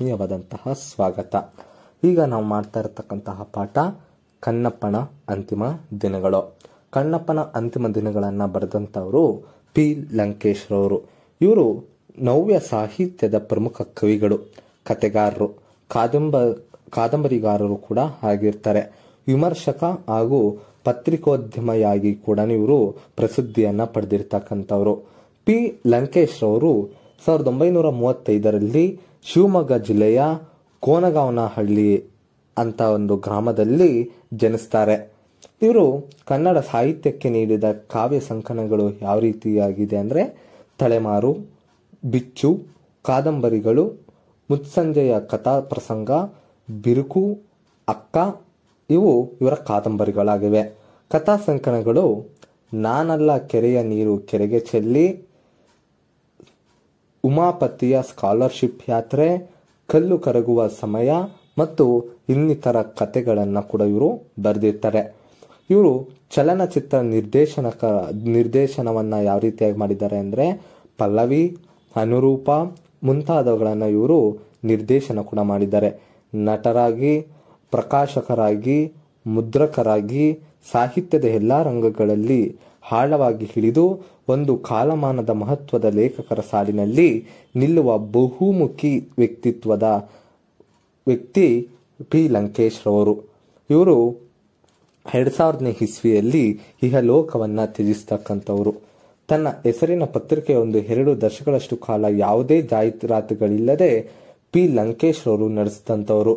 ಆತ್ಮೀಯವಾದಂತಹ ಸ್ವಾಗತ ಈಗ ನಾವು ಮಾಡ್ತಾ ಇರತಕ್ಕಂತಹ ಪಾಠ ಕಣ್ಣಪ್ಪನ ಅಂತಿಮ ದಿನಗಳು ಕಣ್ಣಪ್ಪನ ಅಂತಿಮ ದಿನಗಳನ್ನು ಬರೆದಂಥವರು ಪಿ ಲಂಕೇಶ್ರವರು ಇವರು ನವ್ಯ ಸಾಹಿತ್ಯದ ಪ್ರಮುಖ ಕವಿಗಳು ಕತೆಗಾರರು ಕಾದಂಬ ಕಾದಂಬರಿಗಾರರು ಕೂಡ ಆಗಿರ್ತಾರೆ ವಿಮರ್ಶಕ ಹಾಗೂ ಪತ್ರಿಕೋದ್ಯಮಿಯಾಗಿ ಕೂಡ ಇವರು ಪ್ರಸಿದ್ಧಿಯನ್ನು ಪಡೆದಿರ್ತಕ್ಕಂಥವ್ರು ಪಿ ಲಂಕೇಶ್ರವರು ಸಾವಿರದ ಒಂಬೈನೂರ ಮೂವತ್ತೈದರಲ್ಲಿ ಶಿವಮೊಗ್ಗ ಜಿಲ್ಲೆಯ ಕೋನಗಾವನಹಳ್ಳಿ ಅಂತ ಒಂದು ಗ್ರಾಮದಲ್ಲಿ ಜನಿಸ್ತಾರೆ ಇವರು ಕನ್ನಡ ಸಾಹಿತ್ಯಕ್ಕೆ ನೀಡಿದ ಕಾವ್ಯ ಸಂಕನಗಳು ಯಾವ ರೀತಿಯಾಗಿದೆ ಅಂದರೆ ತಲೆಮಾರು ಬಿಚ್ಚು ಕಾದಂಬರಿಗಳು ಮುತ್ಸಂಜೆಯ ಕಥಾ ಪ್ರಸಂಗ ಬಿರುಕು ಅಕ್ಕ ಇವು ಇವರ ಕಾದಂಬರಿಗಳಾಗಿವೆ ಕಥಾ ಸಂಕನಗಳು ನಾನಲ್ಲ ಕೆರೆಯ ನೀರು ಕೆರೆಗೆ ಚೆಲ್ಲಿ ಉಮಾಪತಿಯ ಸ್ಕಾಲರ್ಶಿಪ್ ಯಾತ್ರೆ ಕಲ್ಲು ಕರಗುವ ಸಮಯ ಮತ್ತು ಇನ್ನಿತರ ಕಥೆಗಳನ್ನು ಕೂಡ ಇವರು ಬರೆದಿರ್ತಾರೆ ಇವರು ಚಲನಚಿತ್ರ ನಿರ್ದೇಶನಕ ನಿರ್ದೇಶನವನ್ನು ಯಾವ ರೀತಿಯಾಗಿ ಮಾಡಿದ್ದಾರೆ ಅಂದರೆ ಪಲ್ಲವಿ ಅನುರೂಪ ಮುಂತಾದವುಗಳನ್ನು ಇವರು ನಿರ್ದೇಶನ ಕೂಡ ಮಾಡಿದ್ದಾರೆ ನಟರಾಗಿ ಪ್ರಕಾಶಕರಾಗಿ ಮುದ್ರಕರಾಗಿ ಸಾಹಿತ್ಯದ ಎಲ್ಲ ರಂಗಗಳಲ್ಲಿ ಆಳವಾಗಿ ಹಿಡಿದು ಒಂದು ಕಾಲಮಾನದ ಮಹತ್ವದ ಲೇಖಕರ ಸಾಲಿನಲ್ಲಿ ನಿಲ್ಲುವ ಬಹುಮುಖಿ ವ್ಯಕ್ತಿತ್ವದ ವ್ಯಕ್ತಿ ಪಿ ರವರು ಇವರು ಎರಡು ಸಾವಿರದನೇ ಇಸ್ವಿಯಲ್ಲಿ ಇಹಲೋಕವನ್ನು ತ್ಯಜಿಸ್ತಕ್ಕಂಥವರು ತನ್ನ ಹೆಸರಿನ ಪತ್ರಿಕೆಯ ಒಂದು ಎರಡು ದಶಕಗಳಷ್ಟು ಕಾಲ ಯಾವುದೇ ಜಾಹೀರಾತುಗಳಿಲ್ಲದೆ ಪಿ ಲಂಕೇಶ್ ರವರು ನಡೆಸಿದಂಥವರು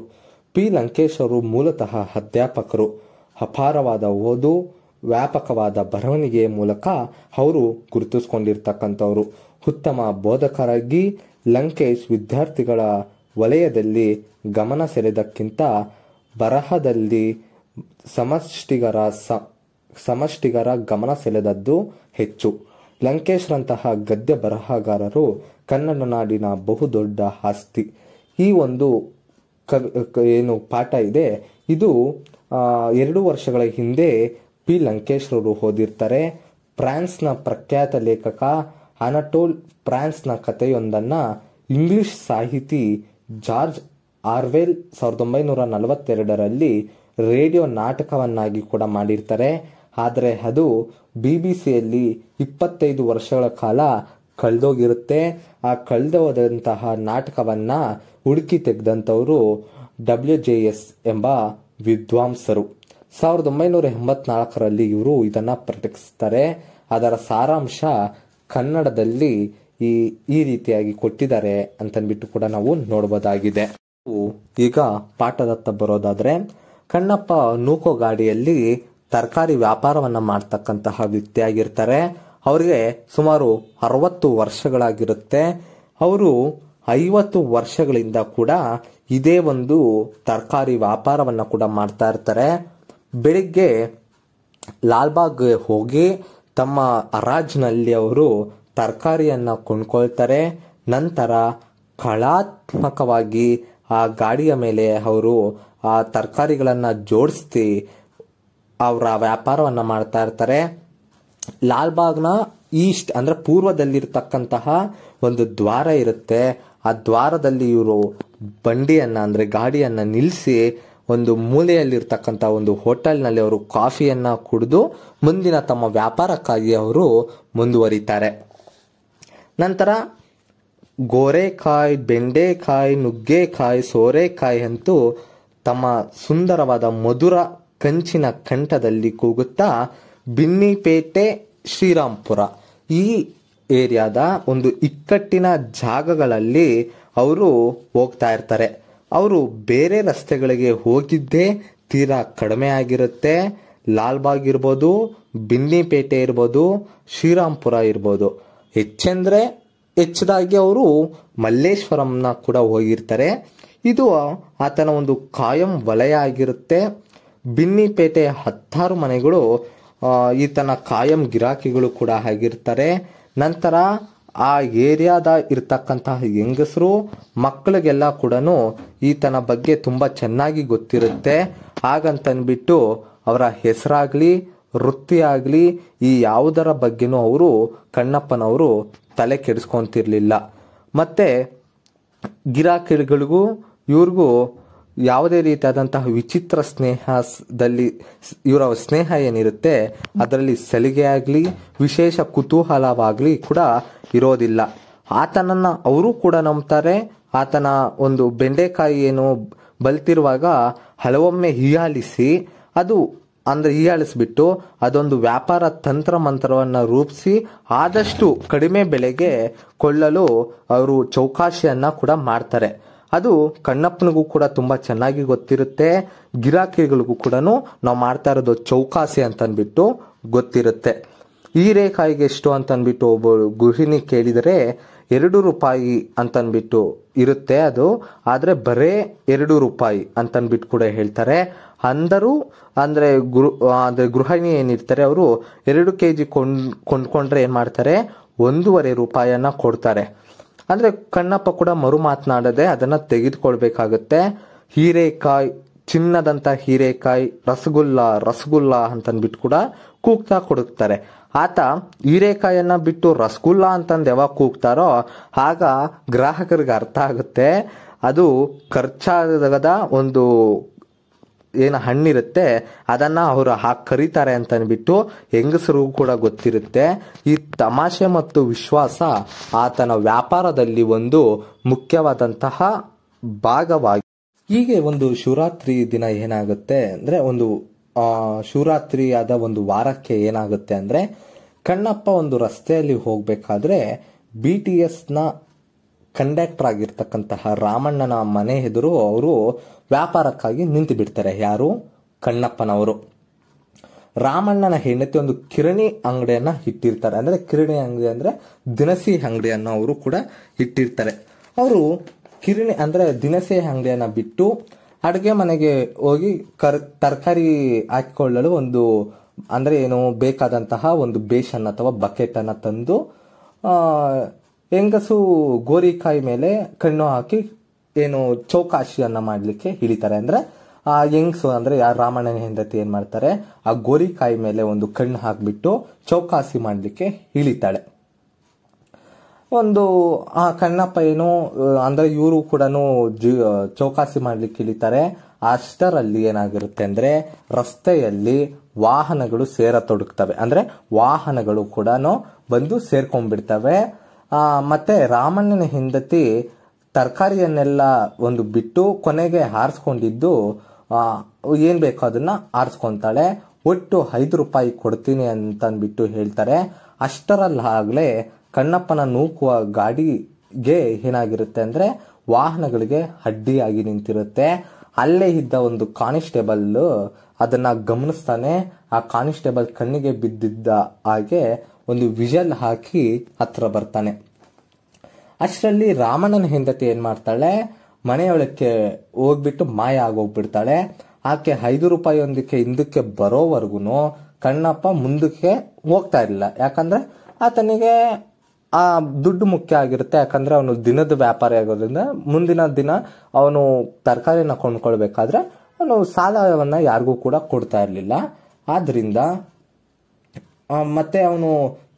ಪಿ ಲಂಕೇಶ್ ಅವರು ಮೂಲತಃ ಅಧ್ಯಾಪಕರು ಅಪಾರವಾದ ಓದು ವ್ಯಾಪಕವಾದ ಬರವಣಿಗೆಯ ಮೂಲಕ ಅವರು ಗುರುತಿಸ್ಕೊಂಡಿರ್ತಕ್ಕಂಥವ್ರು ಉತ್ತಮ ಬೋಧಕರಾಗಿ ಲಂಕೇಶ್ ವಿದ್ಯಾರ್ಥಿಗಳ ವಲಯದಲ್ಲಿ ಗಮನ ಸೆಳೆದಕ್ಕಿಂತ ಬರಹದಲ್ಲಿ ಸಮಷ್ಟಿಗರ ಸಮಷ್ಟಿಗರ ಗಮನ ಸೆಳೆದದ್ದು ಹೆಚ್ಚು ಲಂಕೇಶ್ರಂತಹ ಗದ್ಯ ಬರಹಗಾರರು ಕನ್ನಡ ನಾಡಿನ ಬಹುದೊಡ್ಡ ಆಸ್ತಿ ಈ ಒಂದು ಕವಿ ಏನು ಪಾಠ ಇದೆ ಇದು ಎರಡು ವರ್ಷಗಳ ಹಿಂದೆ ಪಿ ಲಂಕೇಶ್ರವರು ಓದಿರ್ತಾರೆ ಫ್ರಾನ್ಸ್ನ ಪ್ರಖ್ಯಾತ ಲೇಖಕ ಅನಟೋಲ್ ಫ್ರಾನ್ಸ್ನ ಕಥೆಯೊಂದನ್ನು ಇಂಗ್ಲಿಷ್ ಸಾಹಿತಿ ಜಾರ್ಜ್ ಆರ್ವೆಲ್ ಸಾವಿರದ ಒಂಬೈನೂರ ನಲವತ್ತೆರಡರಲ್ಲಿ ರೇಡಿಯೋ ನಾಟಕವನ್ನಾಗಿ ಕೂಡ ಮಾಡಿರ್ತಾರೆ ಆದರೆ ಅದು ಬಿ ಬಿ ಸಿಯಲ್ಲಿ ಇಪ್ಪತ್ತೈದು ವರ್ಷಗಳ ಕಾಲ ಕಳೆದೋಗಿರುತ್ತೆ ಆ ಹೋದಂತಹ ನಾಟಕವನ್ನು ಹುಡುಕಿ ತೆಗೆದಂಥವರು ಡಬ್ಲ್ಯೂ ಜೆ ಎಸ್ ಎಂಬ ವಿದ್ವಾಂಸರು ಸಾವಿರದ ಒಂಬೈನೂರ ಎಂಬತ್ನಾಲ್ಕರಲ್ಲಿ ಇವರು ಇದನ್ನ ಪ್ರಕಟಿಸ್ತಾರೆ ಅದರ ಸಾರಾಂಶ ಕನ್ನಡದಲ್ಲಿ ಈ ಈ ರೀತಿಯಾಗಿ ಕೊಟ್ಟಿದ್ದಾರೆ ಅಂತನ್ಬಿಟ್ಟು ಕೂಡ ನಾವು ನೋಡಬಹುದಾಗಿದೆ ಈಗ ಪಾಠದತ್ತ ಬರೋದಾದ್ರೆ ಕಣ್ಣಪ್ಪ ನೂಕೋ ಗಾಡಿಯಲ್ಲಿ ತರಕಾರಿ ವ್ಯಾಪಾರವನ್ನ ಮಾಡ್ತಕ್ಕಂತಹ ವ್ಯಕ್ತಿಯಾಗಿರ್ತಾರೆ ಅವರಿಗೆ ಸುಮಾರು ಅರವತ್ತು ವರ್ಷಗಳಾಗಿರುತ್ತೆ ಅವರು ಐವತ್ತು ವರ್ಷಗಳಿಂದ ಕೂಡ ಇದೇ ಒಂದು ತರಕಾರಿ ವ್ಯಾಪಾರವನ್ನ ಕೂಡ ಮಾಡ್ತಾ ಇರ್ತಾರೆ ಬೆಳಿಗ್ಗೆ ಲಾಲ್ಬಾಗ್ ಹೋಗಿ ತಮ್ಮ ಅರಾಜ್ನಲ್ಲಿ ಅವರು ತರಕಾರಿಯನ್ನು ಕೊಂಡ್ಕೊಳ್ತಾರೆ ನಂತರ ಕಳಾತ್ಮಕವಾಗಿ ಆ ಗಾಡಿಯ ಮೇಲೆ ಅವರು ಆ ತರಕಾರಿಗಳನ್ನು ಜೋಡಿಸಿ ಅವರ ವ್ಯಾಪಾರವನ್ನು ಮಾಡ್ತಾ ಇರ್ತಾರೆ ಲಾಲ್ಬಾಗ್ನ ಈಸ್ಟ್ ಅಂದರೆ ಪೂರ್ವದಲ್ಲಿರ್ತಕ್ಕಂತಹ ಒಂದು ದ್ವಾರ ಇರುತ್ತೆ ಆ ದ್ವಾರದಲ್ಲಿ ಇವರು ಬಂಡಿಯನ್ನು ಅಂದರೆ ಗಾಡಿಯನ್ನು ನಿಲ್ಲಿಸಿ ಒಂದು ಮೂಲೆಯಲ್ಲಿರ್ತಕ್ಕಂಥ ಒಂದು ಹೋಟೆಲ್ನಲ್ಲಿ ಅವರು ಕಾಫಿಯನ್ನು ಕುಡಿದು ಮುಂದಿನ ತಮ್ಮ ವ್ಯಾಪಾರಕ್ಕಾಗಿ ಅವರು ಮುಂದುವರಿತಾರೆ ನಂತರ ಗೋರೆಕಾಯಿ ಬೆಂಡೆಕಾಯಿ ನುಗ್ಗೆಕಾಯಿ ಸೋರೆಕಾಯಿ ಅಂತೂ ತಮ್ಮ ಸುಂದರವಾದ ಮಧುರ ಕಂಚಿನ ಕಂಠದಲ್ಲಿ ಕೂಗುತ್ತಾ ಬಿನ್ನಿಪೇಟೆ ಶ್ರೀರಾಂಪುರ ಈ ಏರಿಯಾದ ಒಂದು ಇಕ್ಕಟ್ಟಿನ ಜಾಗಗಳಲ್ಲಿ ಅವರು ಹೋಗ್ತಾ ಇರ್ತಾರೆ ಅವರು ಬೇರೆ ರಸ್ತೆಗಳಿಗೆ ಹೋಗಿದ್ದೇ ತೀರಾ ಕಡಿಮೆ ಆಗಿರುತ್ತೆ ಲಾಲ್ಬಾಗ್ ಇರ್ಬೋದು ಬಿನ್ನಿಪೇಟೆ ಇರ್ಬೋದು ಶ್ರೀರಾಮ್ಪುರ ಇರ್ಬೋದು ಹೆಚ್ಚೆಂದ್ರೆ ಹೆಚ್ಚದಾಗಿ ಅವರು ಮಲ್ಲೇಶ್ವರಂನ ಕೂಡ ಹೋಗಿರ್ತಾರೆ ಇದು ಆತನ ಒಂದು ಕಾಯಂ ವಲಯ ಆಗಿರುತ್ತೆ ಬಿನ್ನಿಪೇಟೆ ಹತ್ತಾರು ಮನೆಗಳು ಈತನ ಕಾಯಂ ಗಿರಾಕಿಗಳು ಕೂಡ ಆಗಿರ್ತಾರೆ ನಂತರ ಆ ಏರಿಯಾದ ಇರ್ತಕ್ಕಂತಹ ಹೆಂಗಸರು ಮಕ್ಕಳಿಗೆಲ್ಲ ಕೂಡ ಈತನ ಬಗ್ಗೆ ತುಂಬ ಚೆನ್ನಾಗಿ ಗೊತ್ತಿರುತ್ತೆ ಹಾಗಂತನ್ಬಿಟ್ಟು ಅವರ ಹೆಸರಾಗಲಿ ವೃತ್ತಿ ಈ ಯಾವುದರ ಬಗ್ಗೆನೂ ಅವರು ಕಣ್ಣಪ್ಪನವರು ತಲೆ ಕೆಡಿಸ್ಕೊತಿರ್ಲಿಲ್ಲ ಮತ್ತೆ ಗಿರಾಕಿಗಳಿಗೂ ಇವ್ರಿಗೂ ಯಾವುದೇ ರೀತಿಯಾದಂತಹ ವಿಚಿತ್ರ ಸ್ನೇಹದಲ್ಲಿ ಇವರ ಸ್ನೇಹ ಏನಿರುತ್ತೆ ಅದರಲ್ಲಿ ಸಲಿಗೆ ಆಗಲಿ ವಿಶೇಷ ಕುತೂಹಲವಾಗಲಿ ಕೂಡ ಇರೋದಿಲ್ಲ ಆತನನ್ನು ಅವರು ಕೂಡ ನಂಬ್ತಾರೆ ಆತನ ಒಂದು ಬೆಂಡೆಕಾಯಿ ಏನು ಬಲ್ತಿರುವಾಗ ಹಲವೊಮ್ಮೆ ಹೀಯಾಳಿಸಿ ಅದು ಅಂದರೆ ಹೀಯಾಳಿಸ್ಬಿಟ್ಟು ಅದೊಂದು ವ್ಯಾಪಾರ ತಂತ್ರ ಮಂತ್ರವನ್ನು ರೂಪಿಸಿ ಆದಷ್ಟು ಕಡಿಮೆ ಬೆಲೆಗೆ ಕೊಳ್ಳಲು ಅವರು ಚೌಕಾಶಿಯನ್ನು ಕೂಡ ಮಾಡ್ತಾರೆ ಅದು ಕಣ್ಣಪ್ಪನಿಗೂ ಕೂಡ ತುಂಬಾ ಚೆನ್ನಾಗಿ ಗೊತ್ತಿರುತ್ತೆ ಗಿರಾಕಿಗಳಿಗೂ ಕೂಡ ನಾವು ಮಾಡ್ತಾ ಇರೋದು ಚೌಕಾಸಿ ಅಂತನ್ಬಿಟ್ಟು ಗೊತ್ತಿರುತ್ತೆ ಹೀರೆಕಾಯಿಗೆ ಎಷ್ಟು ಅಂತನ್ಬಿಟ್ಟು ಒಬ್ಬ ಗೃಹಿಣಿ ಕೇಳಿದರೆ ಎರಡು ರೂಪಾಯಿ ಅಂತನ್ಬಿಟ್ಟು ಇರುತ್ತೆ ಅದು ಆದರೆ ಬರೇ ಎರಡು ರೂಪಾಯಿ ಅಂತನ್ಬಿಟ್ಟು ಕೂಡ ಹೇಳ್ತಾರೆ ಅಂದರು ಅಂದರೆ ಗುರು ಅಂದರೆ ಗೃಹಿಣಿ ಏನಿರ್ತಾರೆ ಅವರು ಎರಡು ಕೆ ಜಿ ಕೊಂಡ್ ಕೊಂಡ್ಕೊಂಡ್ರೆ ಏನು ಮಾಡ್ತಾರೆ ಒಂದೂವರೆ ರೂಪಾಯಿಯನ್ನ ಕೊಡ್ತಾರೆ ಅಂದ್ರೆ ಕಣ್ಣಪ್ಪ ಕೂಡ ಮರು ಮಾತನಾಡದೆ ಅದನ್ನ ತೆಗೆದುಕೊಳ್ಬೇಕಾಗತ್ತೆ ಹೀರೆಕಾಯಿ ಚಿನ್ನದಂತ ಹೀರೇಕಾಯಿ ರಸಗುಲ್ಲ ರಸಗುಲ್ಲ ಬಿಟ್ಟು ಕೂಡ ಕೂಗ್ತಾ ಕೊಡುತ್ತಾರೆ ಆತ ಹೀರೆಕಾಯನ್ನ ಬಿಟ್ಟು ರಸಗುಲ್ಲ ಅಂತಂದು ಯಾವಾಗ ಕೂಗ್ತಾರೋ ಆಗ ಗ್ರಾಹಕರಿಗೆ ಅರ್ಥ ಆಗುತ್ತೆ ಅದು ಖರ್ಚಾದ ಒಂದು ಏನು ಹಣ್ಣಿರುತ್ತೆ ಅದನ್ನು ಅವರು ಹಾಕಿ ಕರೀತಾರೆ ಅಂತ ಅಂದ್ಬಿಟ್ಟು ಹೆಂಗಸರು ಕೂಡ ಗೊತ್ತಿರುತ್ತೆ ಈ ತಮಾಷೆ ಮತ್ತು ವಿಶ್ವಾಸ ಆತನ ವ್ಯಾಪಾರದಲ್ಲಿ ಒಂದು ಮುಖ್ಯವಾದಂತಹ ಭಾಗವಾಗಿ ಹೀಗೆ ಒಂದು ಶಿವರಾತ್ರಿ ದಿನ ಏನಾಗುತ್ತೆ ಅಂದರೆ ಒಂದು ಶಿವರಾತ್ರಿಯಾದ ಒಂದು ವಾರಕ್ಕೆ ಏನಾಗುತ್ತೆ ಅಂದರೆ ಕಣ್ಣಪ್ಪ ಒಂದು ರಸ್ತೆಯಲ್ಲಿ ಹೋಗಬೇಕಾದ್ರೆ ಬಿ ಟಿ ಎಸ್ನ ಕಂಡಕ್ಟರ್ ಆಗಿರ್ತಕ್ಕಂತಹ ರಾಮಣ್ಣನ ಮನೆ ಎದುರು ಅವರು ವ್ಯಾಪಾರಕ್ಕಾಗಿ ನಿಂತು ಬಿಡ್ತಾರೆ ಯಾರು ಕಣ್ಣಪ್ಪನವರು ರಾಮಣ್ಣನ ಹೆಂಡತಿ ಒಂದು ಕಿರಣಿ ಅಂಗಡಿಯನ್ನ ಇಟ್ಟಿರ್ತಾರೆ ಅಂದ್ರೆ ಕಿರಣಿ ಅಂಗಡಿ ಅಂದ್ರೆ ದಿನಸಿ ಅಂಗಡಿಯನ್ನು ಅವರು ಕೂಡ ಇಟ್ಟಿರ್ತಾರೆ ಅವರು ಕಿರಣಿ ಅಂದ್ರೆ ದಿನಸಿ ಅಂಗಡಿಯನ್ನ ಬಿಟ್ಟು ಅಡುಗೆ ಮನೆಗೆ ಹೋಗಿ ಕರ್ ತರಕಾರಿ ಹಾಕಿಕೊಳ್ಳಲು ಒಂದು ಅಂದ್ರೆ ಏನು ಬೇಕಾದಂತಹ ಒಂದು ಬೇಷನ್ ಅಥವಾ ಅನ್ನ ತಂದು ಹೆಂಗಸು ಗೋರಿಕಾಯಿ ಮೇಲೆ ಕಣ್ಣು ಹಾಕಿ ಏನು ಚೌಕಾಶಿಯನ್ನ ಮಾಡಲಿಕ್ಕೆ ಇಳಿತಾರೆ ಅಂದ್ರೆ ಆ ಯಂಗ್ಸ್ ಅಂದ್ರೆ ಯಾರು ರಾಮಣ್ಣನ ಹೆಂಡತಿ ಏನ್ ಮಾಡ್ತಾರೆ ಆ ಗೋರಿಕಾಯಿ ಮೇಲೆ ಒಂದು ಕಣ್ಣು ಹಾಕ್ಬಿಟ್ಟು ಚೌಕಾಸಿ ಮಾಡಲಿಕ್ಕೆ ಇಳಿತಾಳೆ ಒಂದು ಆ ಕಣ್ಣಪ್ಪ ಏನು ಅಂದ್ರೆ ಇವರು ಕೂಡ ಚೌಕಾಸಿ ಮಾಡ್ಲಿಕ್ಕೆ ಇಳಿತಾರೆ ಅಷ್ಟರಲ್ಲಿ ಏನಾಗಿರುತ್ತೆ ಅಂದ್ರೆ ರಸ್ತೆಯಲ್ಲಿ ವಾಹನಗಳು ಸೇರತೊಡಕ್ತವೆ ಅಂದ್ರೆ ವಾಹನಗಳು ಕೂಡ ಬಂದು ಸೇರ್ಕೊಂಡ್ಬಿಡ್ತವೆ ಮತ್ತೆ ರಾಮಣ್ಣನ ಹೆಂಡತಿ ತರಕಾರಿಯನ್ನೆಲ್ಲ ಒಂದು ಬಿಟ್ಟು ಕೊನೆಗೆ ಹಾರಿಸ್ಕೊಂಡಿದ್ದು ಏನು ಬೇಕೋ ಅದನ್ನ ಆರಿಸ್ಕೊತಾಳೆ ಒಟ್ಟು ಐದು ರೂಪಾಯಿ ಕೊಡ್ತೀನಿ ಅಂತಂದ್ಬಿಟ್ಟು ಹೇಳ್ತಾರೆ ಅಷ್ಟರಲ್ಲಾಗಲೇ ಕಣ್ಣಪ್ಪನ ನೂಕುವ ಗಾಡಿಗೆ ಏನಾಗಿರುತ್ತೆ ಅಂದರೆ ವಾಹನಗಳಿಗೆ ಅಡ್ಡಿಯಾಗಿ ನಿಂತಿರುತ್ತೆ ಅಲ್ಲೇ ಇದ್ದ ಒಂದು ಕಾನ್ಸ್ಟೇಬಲ್ ಅದನ್ನ ಗಮನಿಸ್ತಾನೆ ಆ ಕಾನ್ಸ್ಟೇಬಲ್ ಕಣ್ಣಿಗೆ ಬಿದ್ದಿದ್ದ ಹಾಗೆ ಒಂದು ವಿಜಲ್ ಹಾಕಿ ಹತ್ರ ಬರ್ತಾನೆ ಅಷ್ಟರಲ್ಲಿ ರಾಮಣ್ಣನ ಹೆಂಡತಿ ಏನು ಮಾಡ್ತಾಳೆ ಮನೆಯೊಳಕ್ಕೆ ಹೋಗ್ಬಿಟ್ಟು ಮಾಯ ಆಗೋಗ್ಬಿಡ್ತಾಳೆ ಆಕೆ ಐದು ರೂಪಾಯಿಯೊಂದಕ್ಕೆ ಹಿಂದಕ್ಕೆ ಬರೋವರೆಗೂ ಕಣ್ಣಪ್ಪ ಮುಂದಕ್ಕೆ ಹೋಗ್ತಾ ಇರಲಿಲ್ಲ ಯಾಕಂದ್ರೆ ಆತನಿಗೆ ಆ ದುಡ್ಡು ಮುಖ್ಯ ಆಗಿರುತ್ತೆ ಯಾಕಂದ್ರೆ ಅವನು ದಿನದ ವ್ಯಾಪಾರಿ ಆಗೋದ್ರಿಂದ ಮುಂದಿನ ದಿನ ಅವನು ತರಕಾರಿನ ಕೊಂಡ್ಕೊಳ್ಬೇಕಾದ್ರೆ ಅವನು ಸಾಲವನ್ನ ಯಾರಿಗೂ ಕೂಡ ಕೊಡ್ತಾ ಇರಲಿಲ್ಲ ಆದ್ರಿಂದ ಮತ್ತೆ ಅವನು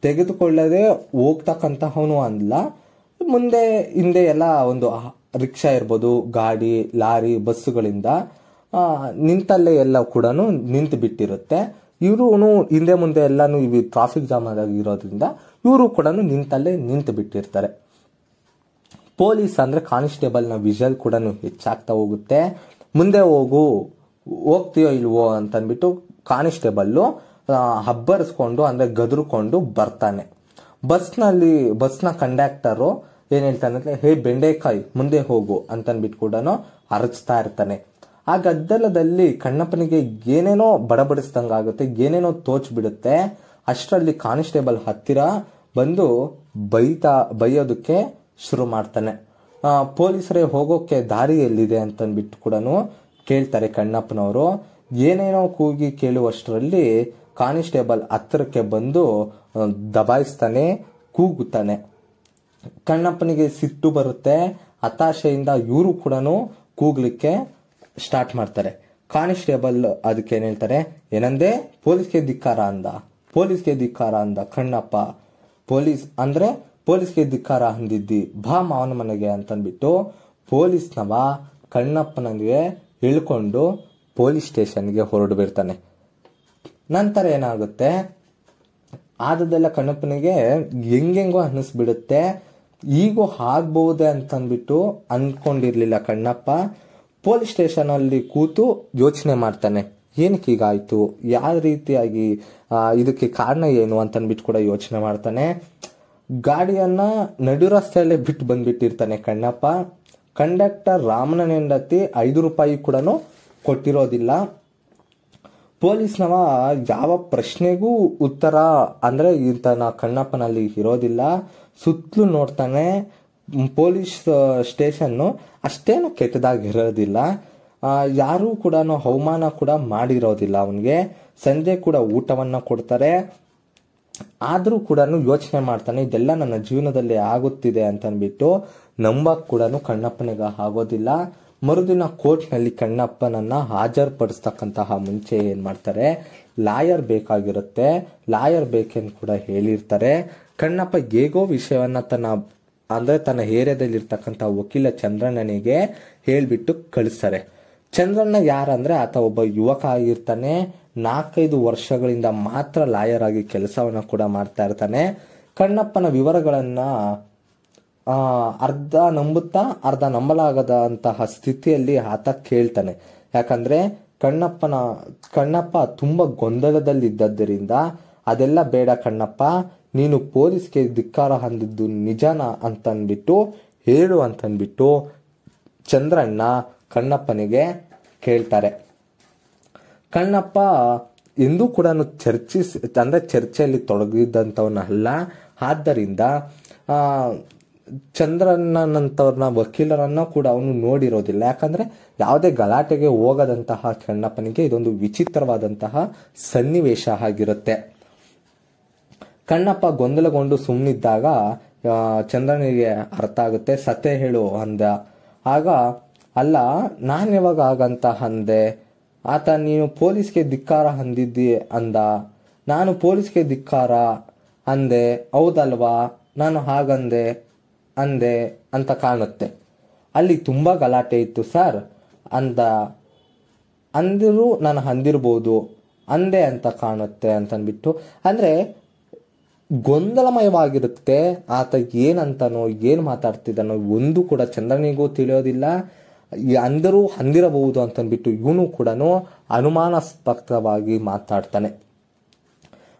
ತೆಗೆದುಕೊಳ್ಳದೆ ಹೋಗ್ತಕ್ಕಂತಹವನು ಅಲ್ಲ ಮುಂದೆ ಹಿಂದೆ ಎಲ್ಲ ಒಂದು ರಿಕ್ಷಾ ಇರ್ಬೋದು ಗಾಡಿ ಲಾರಿ ಬಸ್ಸುಗಳಿಂದ ನಿಂತಲ್ಲೇ ಎಲ್ಲ ಕೂಡ ನಿಂತು ಬಿಟ್ಟಿರುತ್ತೆ ಇವರು ಹಿಂದೆ ಮುಂದೆ ಎಲ್ಲಾನು ಟ್ರಾಫಿಕ್ ಜಾಮ್ ಆಗಿರೋದ್ರಿಂದ ಇವರು ಕೂಡ ನಿಂತಲ್ಲೇ ನಿಂತು ಬಿಟ್ಟಿರ್ತಾರೆ ಪೊಲೀಸ್ ಅಂದರೆ ಕಾನ್ಸ್ಟೇಬಲ್ನ ವಿಷಲ್ ಕೂಡ ಹೆಚ್ಚಾಗ್ತಾ ಹೋಗುತ್ತೆ ಮುಂದೆ ಹೋಗು ಹೋಗ್ತೀಯೋ ಇಲ್ವೋ ಅಂತಂದ್ಬಿಟ್ಟು ಕಾನ್ಸ್ಟೇಬಲ್ಲು ಹಬ್ಬರಿಸ್ಕೊಂಡು ಅಂದ್ರೆ ಗದರ್ಕೊಂಡು ಬರ್ತಾನೆ ಬಸ್ನಲ್ಲಿ ಬಸ್ನ ಕಂಡಕ್ಟರು ಏನು ಹೇಳ್ತಾನಂದ್ರೆ ಹೇ ಬೆಂಡೆಕಾಯಿ ಮುಂದೆ ಹೋಗು ಅಂತನ್ಬಿಟ್ಟು ಕೂಡ ಅರಚ್ತಾ ಇರ್ತಾನೆ ಆ ಗದ್ದಲದಲ್ಲಿ ಕಣ್ಣಪ್ಪನಿಗೆ ಏನೇನೋ ಬಡಬಡಿಸ್ದಂಗಾಗುತ್ತೆ ಏನೇನೋ ತೋಚ್ಬಿಡುತ್ತೆ ಅಷ್ಟರಲ್ಲಿ ಕಾನ್ಸ್ಟೇಬಲ್ ಹತ್ತಿರ ಬಂದು ಬೈತಾ ಬೈಯೋದಕ್ಕೆ ಶುರು ಮಾಡ್ತಾನೆ ಪೊಲೀಸರೇ ಹೋಗೋಕ್ಕೆ ದಾರಿ ಎಲ್ಲಿದೆ ಅಂತನ್ಬಿಟ್ಟು ಕೂಡ ಕೇಳ್ತಾರೆ ಕಣ್ಣಪ್ಪನವರು ಏನೇನೋ ಕೂಗಿ ಕೇಳುವಷ್ಟರಲ್ಲಿ ಕಾನ್ಸ್ಟೇಬಲ್ ಹತ್ತಿರಕ್ಕೆ ಬಂದು ದಬಾಯಿಸ್ತಾನೆ ಕೂಗುತ್ತಾನೆ ಕಣ್ಣಪ್ಪನಿಗೆ ಸಿಟ್ಟು ಬರುತ್ತೆ ಹತಾಶೆಯಿಂದ ಇವರು ಕೂಡ ಕೂಗ್ಲಿಕ್ಕೆ ಸ್ಟಾರ್ಟ್ ಮಾಡ್ತಾರೆ ಕಾನ್ಸ್ಟೇಬಲ್ ಅದಕ್ಕೆ ಏನ್ ಹೇಳ್ತಾರೆ ಏನಂದೇ ಪೊಲೀಸ್ಗೆ ಧಿಕ್ಕಾರ ಅಂದ ಪೊಲೀಸ್ಗೆ ಧಿಕ್ಕಾರ ಅಂದ ಕಣ್ಣಪ್ಪ ಪೊಲೀಸ್ ಅಂದ್ರೆ ಪೊಲೀಸ್ಗೆ ಧಿಕ್ಕಾರ ಅಂದಿದ್ದಿ ಬಾ ಮಾವನ ಮನೆಗೆ ಅಂತಂದ್ಬಿಟ್ಟು ಪೊಲೀಸ್ನವ ಕಣ್ಣಪ್ಪನಿಗೆ ಇಳ್ಕೊಂಡು ಪೊಲೀಸ್ ಸ್ಟೇಷನ್ಗೆ ಹೊರಡು ಬಿಡ್ತಾನೆ ನಂತರ ಏನಾಗುತ್ತೆ ಆದದೆಲ್ಲ ಕಣ್ಣಪ್ಪನಿಗೆ ಹೆಂಗೆಂಗೋ ಅನ್ನಿಸ್ಬಿಡುತ್ತೆ ಈಗೂ ಆಗ್ಬಹುದೇ ಅಂತಂದ್ಬಿಟ್ಟು ಅನ್ಕೊಂಡಿರ್ಲಿಲ್ಲ ಕಣ್ಣಪ್ಪ ಪೊಲೀಸ್ ಸ್ಟೇಷನ್ ಅಲ್ಲಿ ಕೂತು ಯೋಚನೆ ಮಾಡ್ತಾನೆ ಏನಕ್ಕೆ ಆಯ್ತು ಯಾವ ರೀತಿಯಾಗಿ ಇದಕ್ಕೆ ಕಾರಣ ಏನು ಅಂತನ್ಬಿಟ್ಟು ಕೂಡ ಯೋಚನೆ ಮಾಡ್ತಾನೆ ಗಾಡಿಯನ್ನ ನಡು ರಸ್ತೆಯಲ್ಲೇ ಬಿಟ್ಟು ಬಂದ್ಬಿಟ್ಟಿರ್ತಾನೆ ಕಣ್ಣಪ್ಪ ಕಂಡಕ್ಟರ್ ರಾಮನ ಹೆಂಡತಿ ಐದು ರೂಪಾಯಿ ಕೂಡ ಕೊಟ್ಟಿರೋದಿಲ್ಲ ಪೊಲೀಸ್ನವ ಯಾವ ಪ್ರಶ್ನೆಗೂ ಉತ್ತರ ಅಂದ್ರೆ ಇಂಥ ಕಣ್ಣಪ್ಪನಲ್ಲಿ ಇರೋದಿಲ್ಲ ಸುತ್ತಲೂ ನೋಡ್ತಾನೆ ಪೊಲೀಸ್ ಸ್ಟೇಷನ್ನು ಅಷ್ಟೇನು ಕೆಟ್ಟದಾಗಿರೋದಿಲ್ಲ ಯಾರೂ ಕೂಡ ಅವಮಾನ ಕೂಡ ಮಾಡಿರೋದಿಲ್ಲ ಅವನಿಗೆ ಸಂಜೆ ಕೂಡ ಊಟವನ್ನು ಕೊಡ್ತಾರೆ ಆದರೂ ಕೂಡ ಯೋಚನೆ ಮಾಡ್ತಾನೆ ಇದೆಲ್ಲ ನನ್ನ ಜೀವನದಲ್ಲಿ ಆಗುತ್ತಿದೆ ಅಂತನ್ಬಿಟ್ಟು ನಂಬಕ್ ಕೂಡ ಕಣ್ಣಪ್ಪನಿಗ ಆಗೋದಿಲ್ಲ ಮರುದಿನ ಕೋರ್ಟ್ನಲ್ಲಿ ಕಣ್ಣಪ್ಪನನ್ನು ಹಾಜರುಪಡಿಸ್ತಕ್ಕಂತಹ ಮುಂಚೆ ಏನು ಮಾಡ್ತಾರೆ ಲಾಯರ್ ಬೇಕಾಗಿರುತ್ತೆ ಲಾಯರ್ ಬೇಕೆಂದು ಕೂಡ ಹೇಳಿರ್ತಾರೆ ಕಣ್ಣಪ್ಪ ಹೇಗೋ ವಿಷಯವನ್ನ ತನ್ನ ಅಂದ್ರೆ ತನ್ನ ಏರಿಯಾದಲ್ಲಿರ್ತಕ್ಕಂಥ ವಕೀಲ ಚಂದ್ರಣ್ಣನಿಗೆ ಹೇಳ್ಬಿಟ್ಟು ಕಳಿಸ್ತಾರೆ ಚಂದ್ರಣ್ಣ ಯಾರಂದ್ರೆ ಆತ ಒಬ್ಬ ಯುವಕ ಆಗಿರ್ತಾನೆ ನಾಲ್ಕೈದು ವರ್ಷಗಳಿಂದ ಮಾತ್ರ ಲಾಯರ್ ಆಗಿ ಕೆಲಸವನ್ನ ಕೂಡ ಮಾಡ್ತಾ ಇರ್ತಾನೆ ಕಣ್ಣಪ್ಪನ ವಿವರಗಳನ್ನು ಅರ್ಧ ನಂಬುತ್ತಾ ಅರ್ಧ ನಂಬಲಾಗದ ಅಂತಹ ಸ್ಥಿತಿಯಲ್ಲಿ ಆತ ಕೇಳ್ತಾನೆ ಯಾಕಂದ್ರೆ ಕಣ್ಣಪ್ಪನ ಕಣ್ಣಪ್ಪ ತುಂಬಾ ಗೊಂದಲದಲ್ಲಿದ್ದದ್ದರಿಂದ ಅದೆಲ್ಲ ಬೇಡ ಕಣ್ಣಪ್ಪ ನೀನು ಪೊಲೀಸ್ಗೆ ಧಿಕ್ಕಾರ ಅಂದಿದ್ದು ನಿಜಾನ ಅಂತನ್ಬಿಟ್ಟು ಹೇಳು ಅಂತನ್ಬಿಟ್ಟು ಚಂದ್ರಣ್ಣ ಕಣ್ಣಪ್ಪನಿಗೆ ಕೇಳ್ತಾರೆ ಕಣ್ಣಪ್ಪ ಎಂದೂ ಕೂಡ ಚರ್ಚಿಸಿ ಅಂದರೆ ಚರ್ಚೆಯಲ್ಲಿ ಅಲ್ಲ ಆದ್ದರಿಂದ ಚಂದ್ರಣ್ಣನಂಥವ್ರನ್ನ ವಕೀಲರನ್ನ ಕೂಡ ಅವನು ನೋಡಿರೋದಿಲ್ಲ ಯಾಕಂದರೆ ಯಾವುದೇ ಗಲಾಟೆಗೆ ಹೋಗದಂತಹ ಕಣ್ಣಪ್ಪನಿಗೆ ಇದೊಂದು ವಿಚಿತ್ರವಾದಂತಹ ಸನ್ನಿವೇಶ ಆಗಿರುತ್ತೆ ಕಣ್ಣಪ್ಪ ಗೊಂದಲಗೊಂಡು ಸುಮ್ಮನಿದ್ದಾಗ ಚಂದ್ರನಿಗೆ ಅರ್ಥ ಆಗುತ್ತೆ ಸತ್ಯ ಹೇಳು ಅಂದ ಆಗ ಅಲ್ಲ ನಾನು ಯಾವಾಗ ಹಾಗಂತ ಅಂದೆ ಆತ ನೀನು ಪೊಲೀಸ್ಗೆ ಧಿಕ್ಕಾರ ಅಂದಿದ್ದಿ ಅಂದ ನಾನು ಪೊಲೀಸ್ಗೆ ಧಿಕ್ಕಾರ ಅಂದೆ ಹೌದಲ್ವಾ ನಾನು ಹಾಗಂದೆ ಅಂದೆ ಅಂತ ಕಾಣುತ್ತೆ ಅಲ್ಲಿ ತುಂಬ ಗಲಾಟೆ ಇತ್ತು ಸರ್ ಅಂದ ಅಂದರೂ ನಾನು ಅಂದಿರ್ಬೋದು ಅಂದೆ ಅಂತ ಕಾಣುತ್ತೆ ಅಂತನ್ಬಿಟ್ಟು ಅಂದರೆ ಗೊಂದಲಮಯವಾಗಿರುತ್ತೆ ಆತ ಏನಂತಾನೋ ಏನು ಮಾತಾಡ್ತಿದ್ದಾನೋ ಒಂದು ಕೂಡ ಚಂದ್ರನಿಗೂ ತಿಳಿಯೋದಿಲ್ಲ ಅಂದರೂ ಹಂದಿರಬಹುದು ಅಂತಂದ್ಬಿಟ್ಟು ಇವನು ಕೂಡ ಅನುಮಾನಾಸ್ಪದವಾಗಿ ಮಾತಾಡ್ತಾನೆ